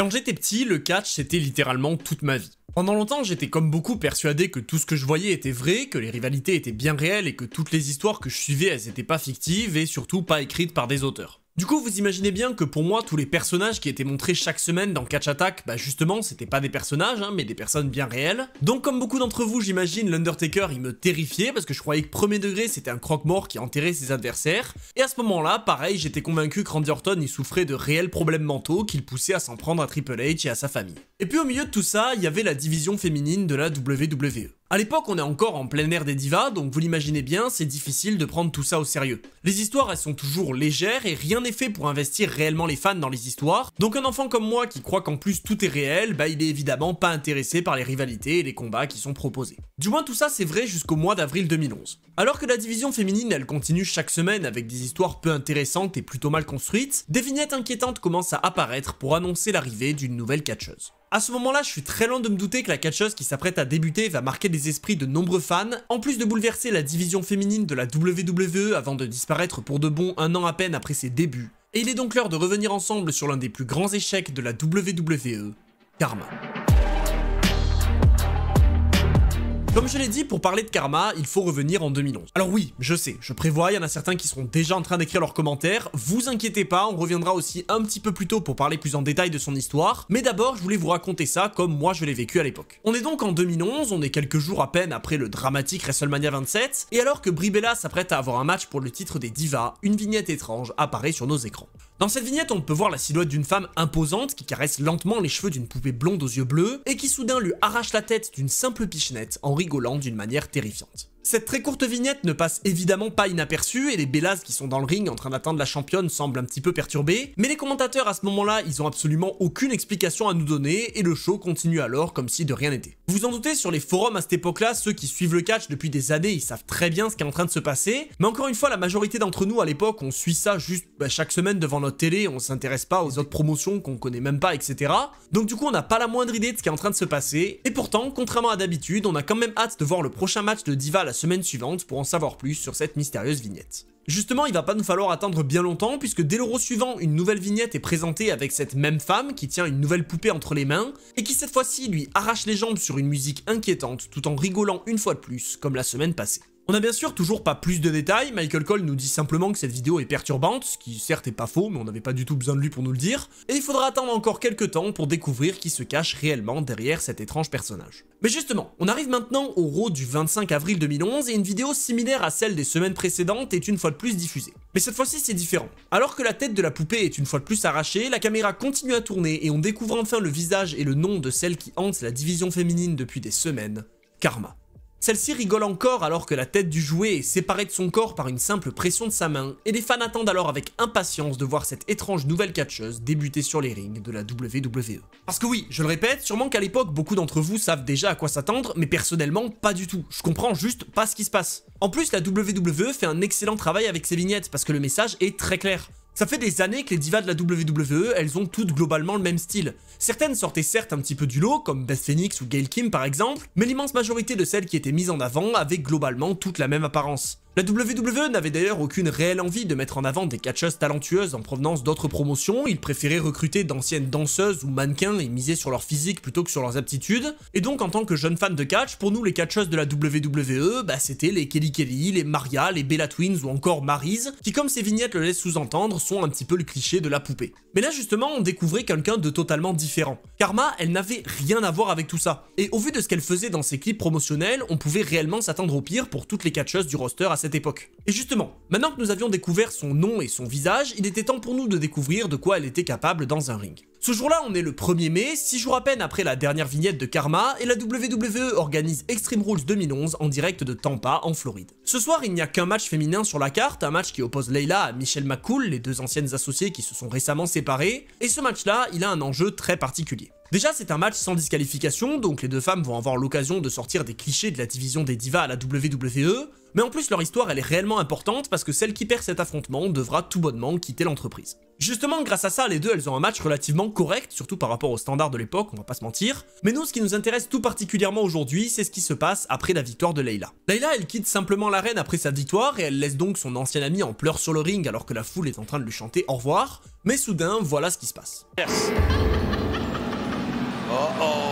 Quand j'étais petit, le catch, c'était littéralement toute ma vie. Pendant longtemps, j'étais comme beaucoup persuadé que tout ce que je voyais était vrai, que les rivalités étaient bien réelles et que toutes les histoires que je suivais, elles n'étaient pas fictives et surtout pas écrites par des auteurs. Du coup, vous imaginez bien que pour moi, tous les personnages qui étaient montrés chaque semaine dans Catch Attack, bah justement, c'était pas des personnages, hein, mais des personnes bien réelles. Donc comme beaucoup d'entre vous, j'imagine, l'Undertaker, il me terrifiait, parce que je croyais que premier degré, c'était un croque-mort qui enterrait ses adversaires. Et à ce moment-là, pareil, j'étais convaincu que Randy Orton, il souffrait de réels problèmes mentaux qu'il poussait à s'en prendre à Triple H et à sa famille. Et puis au milieu de tout ça, il y avait la division féminine de la WWE. À l'époque, on est encore en plein air des divas, donc vous l'imaginez bien, c'est difficile de prendre tout ça au sérieux. Les histoires, elles sont toujours légères et rien n'est fait pour investir réellement les fans dans les histoires, donc un enfant comme moi qui croit qu'en plus tout est réel, bah il est évidemment pas intéressé par les rivalités et les combats qui sont proposés. Du moins tout ça c'est vrai jusqu'au mois d'avril 2011. Alors que la division féminine elle continue chaque semaine avec des histoires peu intéressantes et plutôt mal construites, des vignettes inquiétantes commencent à apparaître pour annoncer l'arrivée d'une nouvelle catcheuse. À ce moment-là, je suis très loin de me douter que la catcheuse qui s'apprête à débuter va marquer les esprits de nombreux fans, en plus de bouleverser la division féminine de la WWE avant de disparaître pour de bon un an à peine après ses débuts. Et il est donc l'heure de revenir ensemble sur l'un des plus grands échecs de la WWE, Karma. Comme je l'ai dit, pour parler de karma, il faut revenir en 2011. Alors oui, je sais, je prévois, il y en a certains qui seront déjà en train d'écrire leurs commentaires, vous inquiétez pas, on reviendra aussi un petit peu plus tôt pour parler plus en détail de son histoire, mais d'abord je voulais vous raconter ça comme moi je l'ai vécu à l'époque. On est donc en 2011, on est quelques jours à peine après le dramatique WrestleMania 27, et alors que Bribella s'apprête à avoir un match pour le titre des divas, une vignette étrange apparaît sur nos écrans. Dans cette vignette, on peut voir la silhouette d'une femme imposante qui caresse lentement les cheveux d'une poupée blonde aux yeux bleus, et qui soudain lui arrache la tête d'une simple pichenette en rigolant d'une manière terrifiante. Cette très courte vignette ne passe évidemment pas inaperçue et les Bellas qui sont dans le ring en train d'atteindre la championne semblent un petit peu perturbés, mais les commentateurs à ce moment-là, ils ont absolument aucune explication à nous donner et le show continue alors comme si de rien n'était. Vous en doutez, sur les forums à cette époque-là, ceux qui suivent le catch depuis des années, ils savent très bien ce qui est en train de se passer. Mais encore une fois, la majorité d'entre nous à l'époque, on suit ça juste bah, chaque semaine devant notre télé, on s'intéresse pas aux autres promotions qu'on connaît même pas, etc. Donc du coup, on n'a pas la moindre idée de ce qui est en train de se passer. Et pourtant, contrairement à d'habitude, on a quand même hâte de voir le prochain match de Diva la semaine suivante pour en savoir plus sur cette mystérieuse vignette. Justement, il va pas nous falloir attendre bien longtemps puisque dès l'euro suivant, une nouvelle vignette est présentée avec cette même femme qui tient une nouvelle poupée entre les mains et qui cette fois-ci lui arrache les jambes sur une musique inquiétante tout en rigolant une fois de plus comme la semaine passée. On a bien sûr toujours pas plus de détails, Michael Cole nous dit simplement que cette vidéo est perturbante, ce qui certes est pas faux, mais on n'avait pas du tout besoin de lui pour nous le dire, et il faudra attendre encore quelques temps pour découvrir qui se cache réellement derrière cet étrange personnage. Mais justement, on arrive maintenant au RAW du 25 avril 2011 et une vidéo similaire à celle des semaines précédentes est une fois de plus diffusée. Mais cette fois-ci c'est différent. Alors que la tête de la poupée est une fois de plus arrachée, la caméra continue à tourner et on découvre enfin le visage et le nom de celle qui hante la division féminine depuis des semaines, Karma. Celle-ci rigole encore alors que la tête du jouet est séparée de son corps par une simple pression de sa main, et les fans attendent alors avec impatience de voir cette étrange nouvelle catcheuse débuter sur les rings de la WWE. Parce que oui, je le répète, sûrement qu'à l'époque, beaucoup d'entre vous savent déjà à quoi s'attendre, mais personnellement, pas du tout. Je comprends juste pas ce qui se passe. En plus, la WWE fait un excellent travail avec ses vignettes, parce que le message est très clair. Ça fait des années que les divas de la WWE, elles ont toutes globalement le même style. Certaines sortaient certes un petit peu du lot, comme Beth Phoenix ou Gail Kim par exemple, mais l'immense majorité de celles qui étaient mises en avant avaient globalement toute la même apparence. La WWE n'avait d'ailleurs aucune réelle envie de mettre en avant des catcheuses talentueuses en provenance d'autres promotions, ils préféraient recruter d'anciennes danseuses ou mannequins et miser sur leur physique plutôt que sur leurs aptitudes, et donc en tant que jeune fan de catch, pour nous les catcheuses de la WWE, bah, c'était les Kelly Kelly, les Maria, les Bella Twins ou encore Maryse, qui comme ces vignettes le laissent sous-entendre, sont un petit peu le cliché de la poupée. Mais là justement, on découvrait quelqu'un de totalement différent. Karma, elle n'avait rien à voir avec tout ça, et au vu de ce qu'elle faisait dans ses clips promotionnels, on pouvait réellement s'attendre au pire pour toutes les catcheuses du roster à cette époque. Et justement, maintenant que nous avions découvert son nom et son visage, il était temps pour nous de découvrir de quoi elle était capable dans un ring. Ce jour-là, on est le 1er mai, six jours à peine après la dernière vignette de Karma, et la WWE organise Extreme Rules 2011 en direct de Tampa, en Floride. Ce soir, il n'y a qu'un match féminin sur la carte, un match qui oppose Leila à Michelle McCool, les deux anciennes associées qui se sont récemment séparées, et ce match-là, il a un enjeu très particulier. Déjà, c'est un match sans disqualification, donc les deux femmes vont avoir l'occasion de sortir des clichés de la division des divas à la WWE, mais en plus, leur histoire, elle est réellement importante parce que celle qui perd cet affrontement devra tout bonnement quitter l'entreprise. Justement, grâce à ça, les deux, elles ont un match relativement correct, surtout par rapport aux standards de l'époque, on va pas se mentir. Mais nous, ce qui nous intéresse tout particulièrement aujourd'hui, c'est ce qui se passe après la victoire de Leila. Leila, elle quitte simplement l'arène après sa victoire et elle laisse donc son ancien ami en pleurs sur le ring alors que la foule est en train de lui chanter au revoir. Mais soudain, voilà ce qui se passe. Oh oh.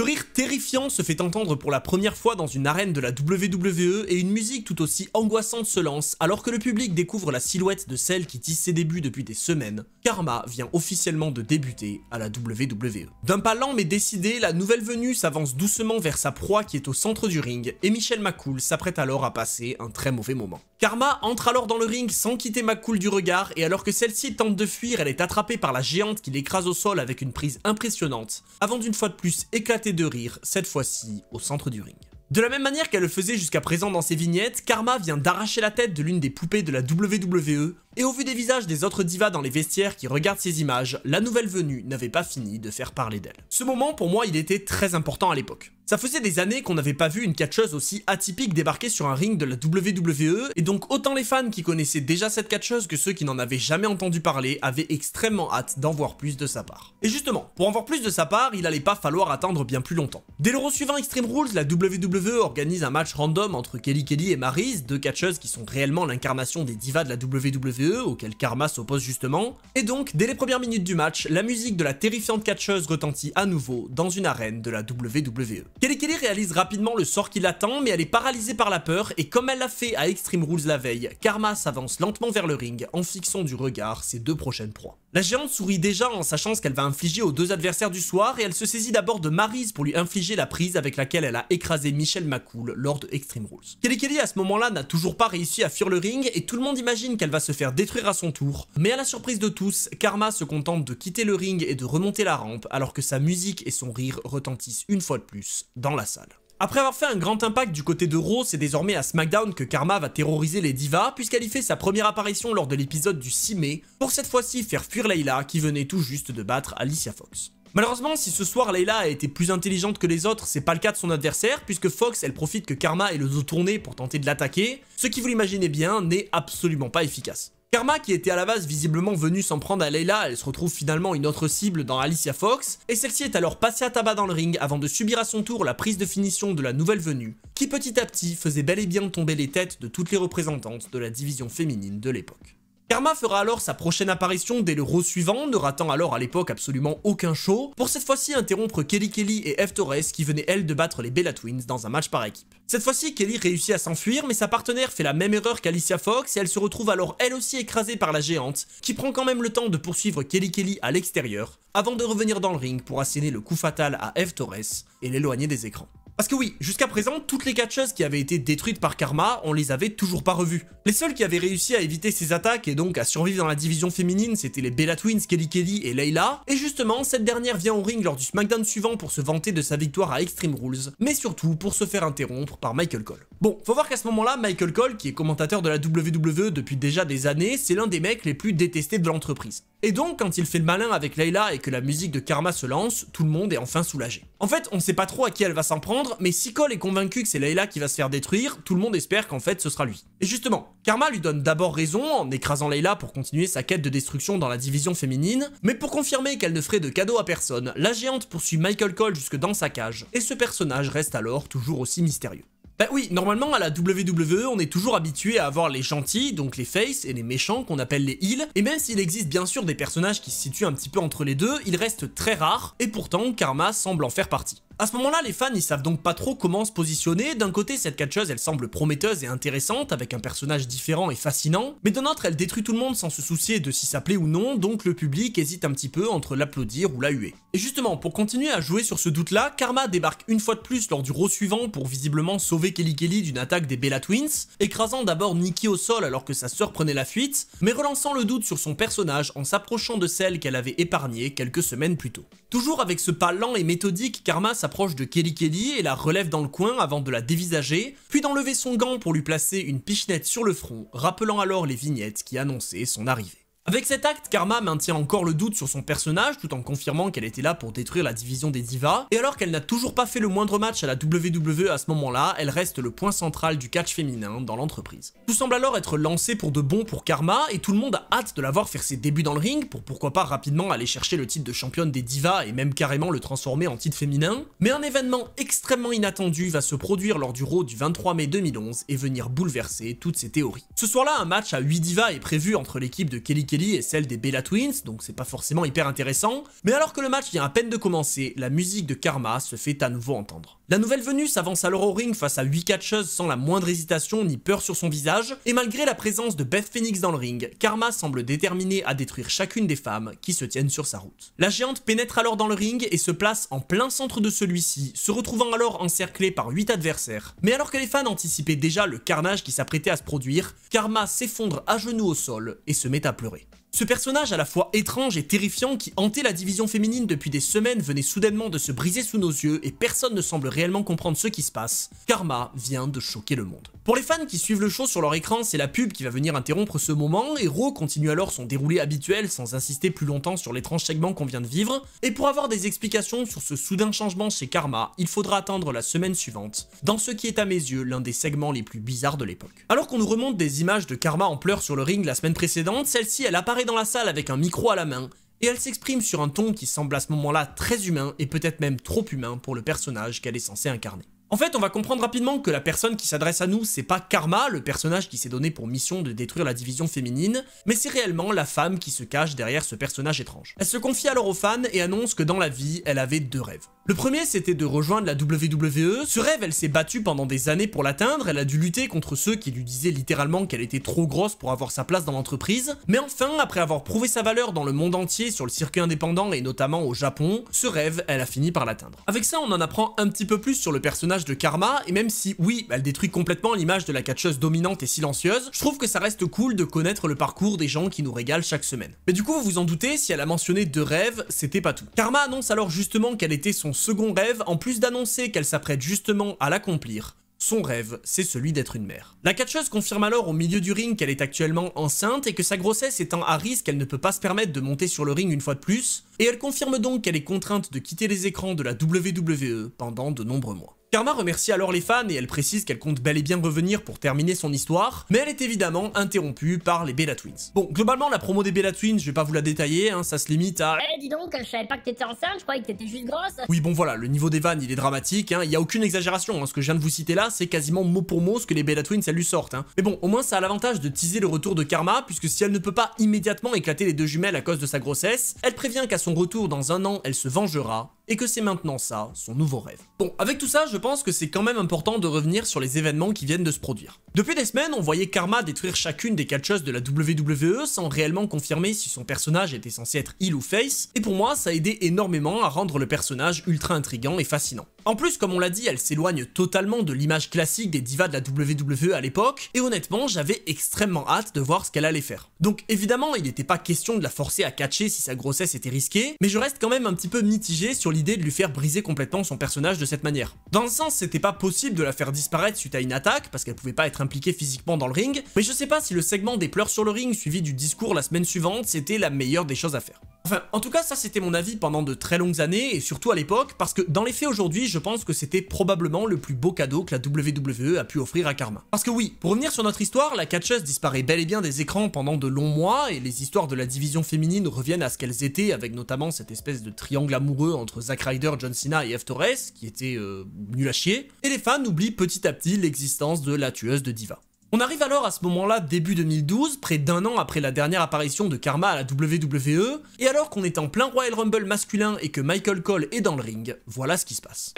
Ce rire terrifiant se fait entendre pour la première fois dans une arène de la WWE et une musique tout aussi angoissante se lance alors que le public découvre la silhouette de celle qui tisse ses débuts depuis des semaines. Karma vient officiellement de débuter à la WWE. D'un pas lent mais décidé, la nouvelle venue s'avance doucement vers sa proie qui est au centre du ring et Michel McCool s'apprête alors à passer un très mauvais moment. Karma entre alors dans le ring sans quitter McCool du regard et alors que celle-ci tente de fuir, elle est attrapée par la géante qui l'écrase au sol avec une prise impressionnante avant d'une fois de plus éclater de rire, cette fois-ci au centre du ring. De la même manière qu'elle le faisait jusqu'à présent dans ses vignettes, Karma vient d'arracher la tête de l'une des poupées de la WWE et au vu des visages des autres divas dans les vestiaires qui regardent ces images, la nouvelle venue n'avait pas fini de faire parler d'elle. Ce moment, pour moi, il était très important à l'époque. Ça faisait des années qu'on n'avait pas vu une catcheuse aussi atypique débarquer sur un ring de la WWE, et donc autant les fans qui connaissaient déjà cette catcheuse que ceux qui n'en avaient jamais entendu parler avaient extrêmement hâte d'en voir plus de sa part. Et justement, pour en voir plus de sa part, il allait pas falloir attendre bien plus longtemps. Dès l'euro suivant Extreme Rules, la WWE organise un match random entre Kelly Kelly et Maryse, deux catcheuses qui sont réellement l'incarnation des divas de la WWE, auquel Karma s'oppose justement. Et donc, dès les premières minutes du match, la musique de la terrifiante catcheuse retentit à nouveau dans une arène de la WWE. Kelly Kelly réalise rapidement le sort qui l'attend, mais elle est paralysée par la peur, et comme elle l'a fait à Extreme Rules la veille, Karma s'avance lentement vers le ring en fixant du regard ses deux prochaines proies. La géante sourit déjà en sachant ce qu'elle va infliger aux deux adversaires du soir et elle se saisit d'abord de Maryse pour lui infliger la prise avec laquelle elle a écrasé Michel McCool lors de Extreme Rules. Kelly Kelly à ce moment-là n'a toujours pas réussi à fuir le ring et tout le monde imagine qu'elle va se faire détruire à son tour. Mais à la surprise de tous, Karma se contente de quitter le ring et de remonter la rampe alors que sa musique et son rire retentissent une fois de plus dans la salle. Après avoir fait un grand impact du côté de Raw, c'est désormais à SmackDown que Karma va terroriser les divas, puisqu'elle y fait sa première apparition lors de l'épisode du 6 mai, pour cette fois-ci faire fuir Layla, qui venait tout juste de battre Alicia Fox. Malheureusement, si ce soir Layla a été plus intelligente que les autres, c'est pas le cas de son adversaire, puisque Fox, elle profite que Karma ait le dos tourné pour tenter de l'attaquer, ce qui, vous l'imaginez bien, n'est absolument pas efficace. Karma, qui était à la base visiblement venue s'en prendre à Leila, elle se retrouve finalement une autre cible dans Alicia Fox, et celle-ci est alors passée à tabac dans le ring avant de subir à son tour la prise de finition de la nouvelle venue, qui petit à petit faisait bel et bien tomber les têtes de toutes les représentantes de la division féminine de l'époque. Karma fera alors sa prochaine apparition dès le rose suivant, ne ratant alors à l'époque absolument aucun show, pour cette fois-ci interrompre Kelly Kelly et Eve Torres qui venaient elles de battre les Bella Twins dans un match par équipe. Cette fois-ci, Kelly réussit à s'enfuir, mais sa partenaire fait la même erreur qu'Alicia Fox et elle se retrouve alors elle aussi écrasée par la géante, qui prend quand même le temps de poursuivre Kelly Kelly à l'extérieur, avant de revenir dans le ring pour asséner le coup fatal à Eve Torres et l'éloigner des écrans. Parce que oui, jusqu'à présent, toutes les catcheuses qui avaient été détruites par Karma, on les avait toujours pas revues. Les seules qui avaient réussi à éviter ces attaques et donc à survivre dans la division féminine, c'était les Bella Twins, Kelly Kelly et Layla. Et justement, cette dernière vient au ring lors du SmackDown suivant pour se vanter de sa victoire à Extreme Rules, mais surtout pour se faire interrompre par Michael Cole. Bon, faut voir qu'à ce moment-là, Michael Cole, qui est commentateur de la WWE depuis déjà des années, c'est l'un des mecs les plus détestés de l'entreprise. Et donc, quand il fait le malin avec Layla et que la musique de Karma se lance, tout le monde est enfin soulagé. En fait, on ne sait pas trop à qui elle va s'en prendre, mais si Cole est convaincu que c'est Layla qui va se faire détruire, tout le monde espère qu'en fait ce sera lui. Et justement, Karma lui donne d'abord raison en écrasant Layla pour continuer sa quête de destruction dans la division féminine, mais pour confirmer qu'elle ne ferait de cadeau à personne, la géante poursuit Michael Cole jusque dans sa cage, et ce personnage reste alors toujours aussi mystérieux. Bah oui, normalement à la WWE, on est toujours habitué à avoir les gentils, donc les face, et les méchants qu'on appelle les heels, et même s'il existe bien sûr des personnages qui se situent un petit peu entre les deux, ils restent très rares, et pourtant Karma semble en faire partie. À ce moment-là, les fans, ils savent donc pas trop comment se positionner. D'un côté, cette catcheuse, elle semble prometteuse et intéressante, avec un personnage différent et fascinant, mais d'un autre, elle détruit tout le monde sans se soucier de si ça plaît ou non, donc le public hésite un petit peu entre l'applaudir ou la huer. Et justement, pour continuer à jouer sur ce doute-là, Karma débarque une fois de plus lors du row suivant pour visiblement sauver Kelly Kelly d'une attaque des Bella Twins, écrasant d'abord Nikki au sol alors que sa sœur prenait la fuite, mais relançant le doute sur son personnage en s'approchant de celle qu'elle avait épargnée quelques semaines plus tôt. Toujours avec ce pas lent et méthodique, Karma s'approche s'approche de Kelly Kelly et la relève dans le coin avant de la dévisager, puis d'enlever son gant pour lui placer une pichenette sur le front, rappelant alors les vignettes qui annonçaient son arrivée. Avec cet acte, Karma maintient encore le doute sur son personnage tout en confirmant qu'elle était là pour détruire la division des divas, et alors qu'elle n'a toujours pas fait le moindre match à la WWE à ce moment-là, elle reste le point central du catch féminin dans l'entreprise. Tout semble alors être lancé pour de bon pour Karma, et tout le monde a hâte de la voir faire ses débuts dans le ring pour pourquoi pas rapidement aller chercher le titre de championne des divas et même carrément le transformer en titre féminin, mais un événement extrêmement inattendu va se produire lors du Raw du 23 mai 2011 et venir bouleverser toutes ces théories. Ce soir-là, un match à 8 divas est prévu entre l'équipe de Kelly Kelly et celle des Bella Twins, donc c'est pas forcément hyper intéressant. Mais alors que le match vient à peine de commencer, la musique de Karma se fait à nouveau entendre. La nouvelle venue s'avance alors au ring face à 8 catcheuses sans la moindre hésitation ni peur sur son visage, et malgré la présence de Beth Phoenix dans le ring, Karma semble déterminée à détruire chacune des femmes qui se tiennent sur sa route. La géante pénètre alors dans le ring et se place en plein centre de celui-ci, se retrouvant alors encerclée par 8 adversaires. Mais alors que les fans anticipaient déjà le carnage qui s'apprêtait à se produire, Karma s'effondre à genoux au sol et se met à pleurer. Ce personnage à la fois étrange et terrifiant qui hantait la division féminine depuis des semaines venait soudainement de se briser sous nos yeux et personne ne semble réellement comprendre ce qui se passe. Karma vient de choquer le monde. Pour les fans qui suivent le show sur leur écran, c'est la pub qui va venir interrompre ce moment et Ro continue alors son déroulé habituel sans insister plus longtemps sur l'étrange segment qu'on vient de vivre. Et pour avoir des explications sur ce soudain changement chez Karma, il faudra attendre la semaine suivante, dans ce qui est à mes yeux l'un des segments les plus bizarres de l'époque. Alors qu'on nous remonte des images de Karma en pleurs sur le ring la semaine précédente, celle-ci elle apparaît dans la salle avec un micro à la main, et elle s'exprime sur un ton qui semble à ce moment-là très humain et peut-être même trop humain pour le personnage qu'elle est censée incarner. En fait, on va comprendre rapidement que la personne qui s'adresse à nous, c'est pas Karma, le personnage qui s'est donné pour mission de détruire la division féminine, mais c'est réellement la femme qui se cache derrière ce personnage étrange. Elle se confie alors aux fans et annonce que dans la vie, elle avait deux rêves. Le premier, c'était de rejoindre la WWE. Ce rêve, elle s'est battue pendant des années pour l'atteindre, elle a dû lutter contre ceux qui lui disaient littéralement qu'elle était trop grosse pour avoir sa place dans l'entreprise. Mais enfin, après avoir prouvé sa valeur dans le monde entier sur le circuit indépendant et notamment au Japon, ce rêve, elle a fini par l'atteindre. Avec ça, on en apprend un petit peu plus sur le personnage de Karma, et même si, oui, elle détruit complètement l'image de la catcheuse dominante et silencieuse, je trouve que ça reste cool de connaître le parcours des gens qui nous régalent chaque semaine. Mais du coup, vous vous en doutez, si elle a mentionné deux rêves, c'était pas tout. Karma annonce alors justement qu'elle était son son second rêve en plus d'annoncer qu'elle s'apprête justement à l'accomplir. Son rêve, c'est celui d'être une mère. La catcheuse confirme alors au milieu du ring qu'elle est actuellement enceinte et que sa grossesse étant à risque, elle ne peut pas se permettre de monter sur le ring une fois de plus, et elle confirme donc qu'elle est contrainte de quitter les écrans de la WWE pendant de nombreux mois. Karma remercie alors les fans et elle précise qu'elle compte bel et bien revenir pour terminer son histoire, mais elle est évidemment interrompue par les Bella Twins. Bon, globalement, la promo des Bella Twins, je vais pas vous la détailler, hein, ça se limite à... Eh, dis donc, je savais pas que t'étais enceinte, je croyais que t'étais juste grosse Oui, bon voilà, le niveau des vannes, il est dramatique, hein, il y a aucune exagération, hein, ce que je viens de vous citer là, c'est quasiment mot pour mot ce que les Bella Twins, elles lui sortent. Mais bon, au moins, ça a l'avantage de teaser le retour de Karma, puisque si elle ne peut pas immédiatement éclater les deux jumelles à cause de sa grossesse, elle prévient qu'à son retour dans un an, elle se vengera et que c'est maintenant ça, son nouveau rêve. Bon, avec tout ça, je pense que c'est quand même important de revenir sur les événements qui viennent de se produire. Depuis des semaines, on voyait Karma détruire chacune des catcheuses de la WWE sans réellement confirmer si son personnage était censé être heel ou face, et pour moi, ça a aidé énormément à rendre le personnage ultra intrigant et fascinant. En plus, comme on l'a dit, elle s'éloigne totalement de l'image classique des divas de la WWE à l'époque, et honnêtement, j'avais extrêmement hâte de voir ce qu'elle allait faire. Donc évidemment, il n'était pas question de la forcer à catcher si sa grossesse était risquée, mais je reste quand même un petit peu mitigé sur l'idée de lui faire briser complètement son personnage de cette manière. Dans le sens, c'était pas possible de la faire disparaître suite à une attaque, parce qu'elle pouvait pas être impliquée physiquement dans le ring, mais je sais pas si le segment des pleurs sur le ring suivi du discours la semaine suivante, c'était la meilleure des choses à faire. Enfin, en tout cas, ça c'était mon avis pendant de très longues années, et surtout à l'époque, parce que dans les faits aujourd'hui, je pense que c'était probablement le plus beau cadeau que la WWE a pu offrir à Karma. Parce que oui, pour revenir sur notre histoire, la catcheuse disparaît bel et bien des écrans pendant de longs mois, et les histoires de la division féminine reviennent à ce qu'elles étaient, avec notamment cette espèce de triangle amoureux entre Zack Ryder, John Cena et F. Torres, qui étaient euh, nul à chier, et les fans oublient petit à petit l'existence de la tueuse de Diva. On arrive alors à ce moment-là début 2012, près d'un an après la dernière apparition de Karma à la WWE, et alors qu'on est en plein Royal Rumble masculin et que Michael Cole est dans le ring, voilà ce qui se passe.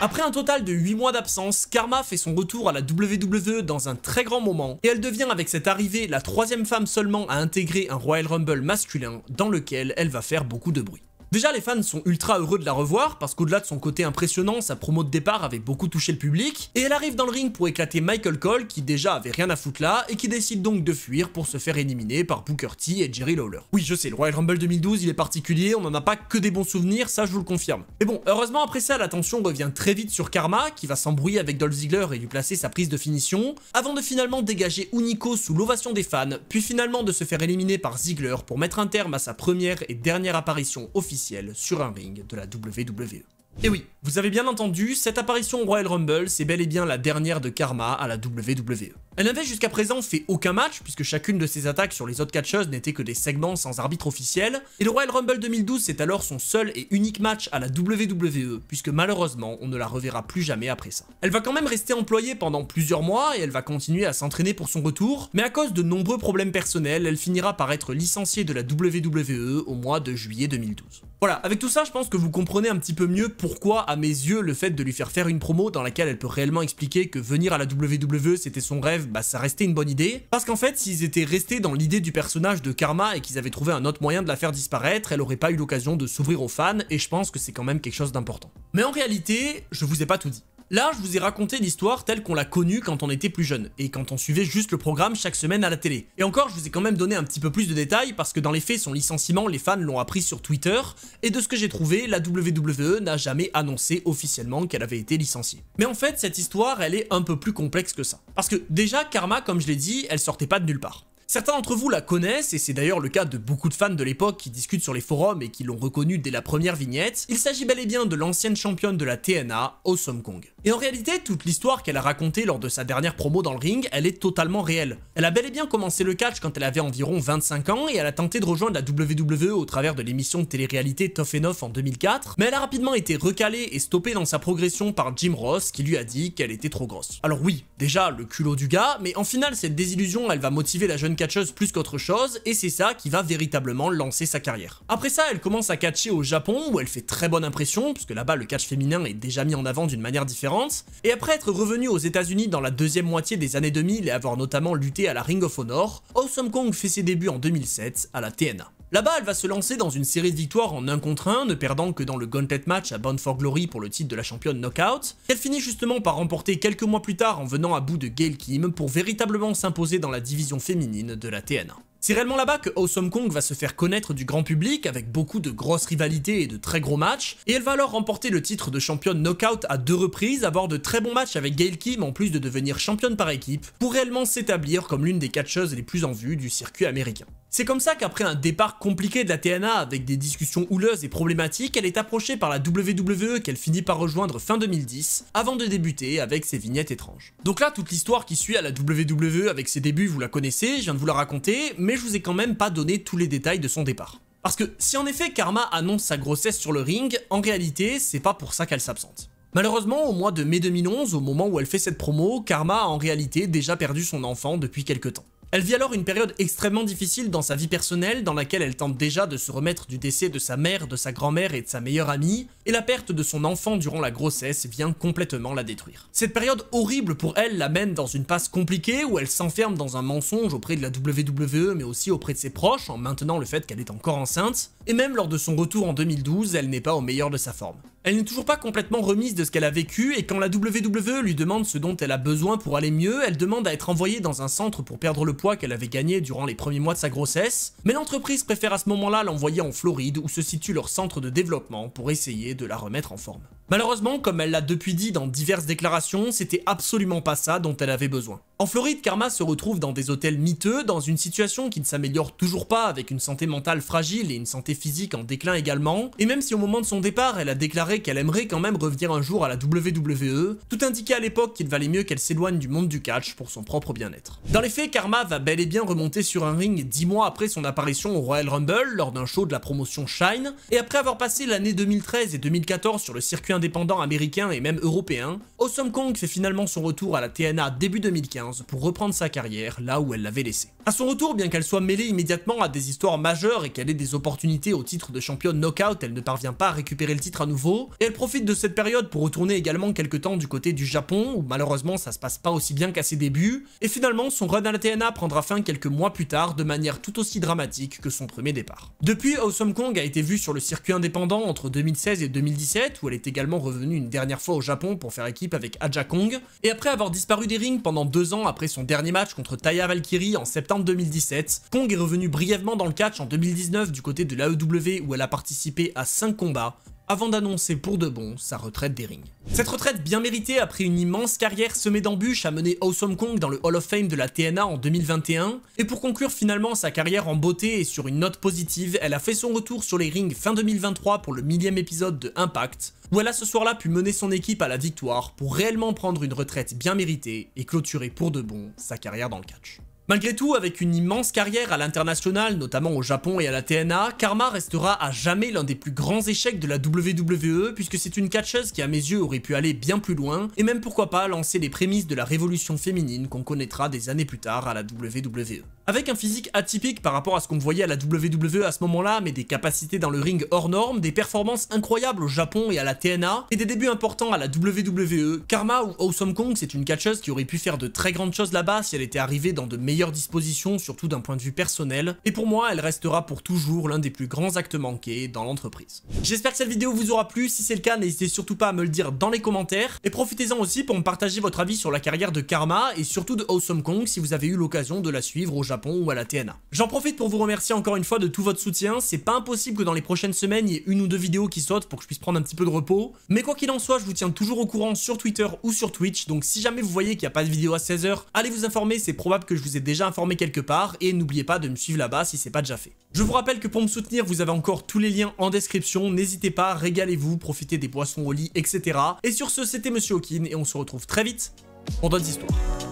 Après un total de 8 mois d'absence, Karma fait son retour à la WWE dans un très grand moment et elle devient avec cette arrivée la troisième femme seulement à intégrer un Royal Rumble masculin dans lequel elle va faire beaucoup de bruit. Déjà, les fans sont ultra heureux de la revoir, parce qu'au-delà de son côté impressionnant, sa promo de départ avait beaucoup touché le public, et elle arrive dans le ring pour éclater Michael Cole, qui déjà avait rien à foutre là, et qui décide donc de fuir pour se faire éliminer par Booker T et Jerry Lawler. Oui, je sais, le Royal Rumble 2012, il est particulier, on n'en a pas que des bons souvenirs, ça je vous le confirme. Mais bon, heureusement, après ça, l'attention revient très vite sur Karma, qui va s'embrouiller avec Dolph Ziggler et lui placer sa prise de finition, avant de finalement dégager Unico sous l'ovation des fans, puis finalement de se faire éliminer par Ziggler pour mettre un terme à sa première et dernière apparition officielle sur un ring de la WWE. Et eh oui, vous avez bien entendu, cette apparition au Royal Rumble, c'est bel et bien la dernière de Karma à la WWE. Elle n'avait jusqu'à présent fait aucun match, puisque chacune de ses attaques sur les autres catcheuses n'était que des segments sans arbitre officiel, et le Royal Rumble 2012 c'est alors son seul et unique match à la WWE, puisque malheureusement on ne la reverra plus jamais après ça. Elle va quand même rester employée pendant plusieurs mois, et elle va continuer à s'entraîner pour son retour, mais à cause de nombreux problèmes personnels, elle finira par être licenciée de la WWE au mois de juillet 2012. Voilà, avec tout ça, je pense que vous comprenez un petit peu mieux pourquoi, à mes yeux, le fait de lui faire faire une promo dans laquelle elle peut réellement expliquer que venir à la WWE c'était son rêve bah ça restait une bonne idée. Parce qu'en fait, s'ils étaient restés dans l'idée du personnage de Karma et qu'ils avaient trouvé un autre moyen de la faire disparaître, elle aurait pas eu l'occasion de s'ouvrir aux fans et je pense que c'est quand même quelque chose d'important. Mais en réalité, je vous ai pas tout dit. Là, je vous ai raconté l'histoire telle qu'on l'a connue quand on était plus jeune, et quand on suivait juste le programme chaque semaine à la télé. Et encore, je vous ai quand même donné un petit peu plus de détails, parce que dans les faits, son licenciement, les fans l'ont appris sur Twitter, et de ce que j'ai trouvé, la WWE n'a jamais annoncé officiellement qu'elle avait été licenciée. Mais en fait, cette histoire, elle est un peu plus complexe que ça. Parce que déjà, Karma, comme je l'ai dit, elle sortait pas de nulle part. Certains d'entre vous la connaissent, et c'est d'ailleurs le cas de beaucoup de fans de l'époque qui discutent sur les forums et qui l'ont reconnue dès la première vignette, il s'agit bel et bien de l'ancienne championne de la TNA, Awesome Kong. Et en réalité, toute l'histoire qu'elle a racontée lors de sa dernière promo dans le ring, elle est totalement réelle. Elle a bel et bien commencé le catch quand elle avait environ 25 ans, et elle a tenté de rejoindre la WWE au travers de l'émission de télé-réalité Tough Enough en 2004, mais elle a rapidement été recalée et stoppée dans sa progression par Jim Ross qui lui a dit qu'elle était trop grosse. Alors oui, déjà le culot du gars, mais en finale cette désillusion elle va motiver la jeune catcheuse plus qu'autre chose et c'est ça qui va véritablement lancer sa carrière. Après ça, elle commence à catcher au Japon où elle fait très bonne impression puisque là-bas le catch féminin est déjà mis en avant d'une manière différente. Et après être revenue aux États-Unis dans la deuxième moitié des années 2000 et avoir notamment lutté à la Ring of Honor, Awesome Kong fait ses débuts en 2007 à la TNA. Là-bas, elle va se lancer dans une série de victoires en 1 contre 1, ne perdant que dans le Gauntlet match à Bound for Glory pour le titre de la championne Knockout, qu'elle finit justement par remporter quelques mois plus tard en venant à bout de Gail Kim pour véritablement s'imposer dans la division féminine de la TNA. C'est réellement là-bas que Awesome Kong va se faire connaître du grand public avec beaucoup de grosses rivalités et de très gros matchs, et elle va alors remporter le titre de championne knockout à deux reprises, avoir de très bons matchs avec Gail Kim en plus de devenir championne par équipe, pour réellement s'établir comme l'une des catcheuses les plus en vue du circuit américain. C'est comme ça qu'après un départ compliqué de la TNA avec des discussions houleuses et problématiques, elle est approchée par la WWE qu'elle finit par rejoindre fin 2010 avant de débuter avec ses vignettes étranges. Donc là, toute l'histoire qui suit à la WWE avec ses débuts, vous la connaissez, je viens de vous la raconter, mais je vous ai quand même pas donné tous les détails de son départ. Parce que si en effet Karma annonce sa grossesse sur le ring, en réalité, c'est pas pour ça qu'elle s'absente. Malheureusement, au mois de mai 2011, au moment où elle fait cette promo, Karma a en réalité déjà perdu son enfant depuis quelques temps. Elle vit alors une période extrêmement difficile dans sa vie personnelle, dans laquelle elle tente déjà de se remettre du décès de sa mère, de sa grand-mère et de sa meilleure amie, et la perte de son enfant durant la grossesse vient complètement la détruire. Cette période horrible pour elle l'amène dans une passe compliquée où elle s'enferme dans un mensonge auprès de la WWE mais aussi auprès de ses proches en maintenant le fait qu'elle est encore enceinte, et même lors de son retour en 2012, elle n'est pas au meilleur de sa forme. Elle n'est toujours pas complètement remise de ce qu'elle a vécu et quand la WWE lui demande ce dont elle a besoin pour aller mieux, elle demande à être envoyée dans un centre pour perdre le poids qu'elle avait gagné durant les premiers mois de sa grossesse, mais l'entreprise préfère à ce moment-là l'envoyer en Floride où se situe leur centre de développement pour essayer de la remettre en forme. Malheureusement, comme elle l'a depuis dit dans diverses déclarations, c'était absolument pas ça dont elle avait besoin. En Floride, Karma se retrouve dans des hôtels miteux, dans une situation qui ne s'améliore toujours pas, avec une santé mentale fragile et une santé physique en déclin également, et même si au moment de son départ, elle a déclaré qu'elle aimerait quand même revenir un jour à la WWE, tout indiquait à l'époque qu'il valait mieux qu'elle s'éloigne du monde du catch pour son propre bien-être. Dans les faits, Karma va bel et bien remonter sur un ring 10 mois après son apparition au Royal Rumble, lors d'un show de la promotion Shine, et après avoir passé l'année 2013 et 2014 sur le circuit indépendant américain et même européen, Awesome Kong fait finalement son retour à la TNA début 2015 pour reprendre sa carrière là où elle l'avait laissée. À son retour, bien qu'elle soit mêlée immédiatement à des histoires majeures et qu'elle ait des opportunités au titre de championne knockout, elle ne parvient pas à récupérer le titre à nouveau, et elle profite de cette période pour retourner également quelques temps du côté du Japon, où malheureusement ça se passe pas aussi bien qu'à ses débuts, et finalement son run à la prendra fin quelques mois plus tard de manière tout aussi dramatique que son premier départ. Depuis, Awesome Kong a été vue sur le circuit indépendant entre 2016 et 2017, où elle est également revenue une dernière fois au Japon pour faire équipe avec Aja Kong, et après avoir disparu des rings pendant deux ans après son dernier match contre Taya Valkyrie en septembre 2017. Kong est revenu brièvement dans le catch en 2019 du côté de l'AEW où elle a participé à 5 combats avant d'annoncer pour de bon sa retraite des rings. Cette retraite bien méritée après une immense carrière semée d'embûches a mené Awesome Kong dans le Hall of Fame de la TNA en 2021, et pour conclure finalement sa carrière en beauté et sur une note positive, elle a fait son retour sur les rings fin 2023 pour le millième épisode de Impact, où elle a ce soir-là pu mener son équipe à la victoire pour réellement prendre une retraite bien méritée et clôturer pour de bon sa carrière dans le catch. Malgré tout, avec une immense carrière à l'international, notamment au Japon et à la TNA, Karma restera à jamais l'un des plus grands échecs de la WWE puisque c'est une catcheuse qui à mes yeux aurait pu aller bien plus loin et même pourquoi pas lancer les prémices de la révolution féminine qu'on connaîtra des années plus tard à la WWE. Avec un physique atypique par rapport à ce qu'on voyait à la WWE à ce moment-là, mais des capacités dans le ring hors normes, des performances incroyables au Japon et à la TNA, et des débuts importants à la WWE, Karma ou Awesome Kong, c'est une catcheuse qui aurait pu faire de très grandes choses là-bas si elle était arrivée dans de meilleures dispositions, surtout d'un point de vue personnel, et pour moi, elle restera pour toujours l'un des plus grands actes manqués dans l'entreprise. J'espère que cette vidéo vous aura plu, si c'est le cas, n'hésitez surtout pas à me le dire dans les commentaires, et profitez-en aussi pour me partager votre avis sur la carrière de Karma, et surtout de Awesome Kong si vous avez eu l'occasion de la suivre au Japon ou à la TNA. J'en profite pour vous remercier encore une fois de tout votre soutien, c'est pas impossible que dans les prochaines semaines il y ait une ou deux vidéos qui sautent pour que je puisse prendre un petit peu de repos, mais quoi qu'il en soit je vous tiens toujours au courant sur Twitter ou sur Twitch, donc si jamais vous voyez qu'il n'y a pas de vidéo à 16h, allez vous informer, c'est probable que je vous ai déjà informé quelque part, et n'oubliez pas de me suivre là-bas si c'est pas déjà fait. Je vous rappelle que pour me soutenir, vous avez encore tous les liens en description, n'hésitez pas, régalez-vous, profitez des boissons au lit, etc. Et sur ce, c'était Monsieur Hawkin, et on se retrouve très vite pour d'autres histoires.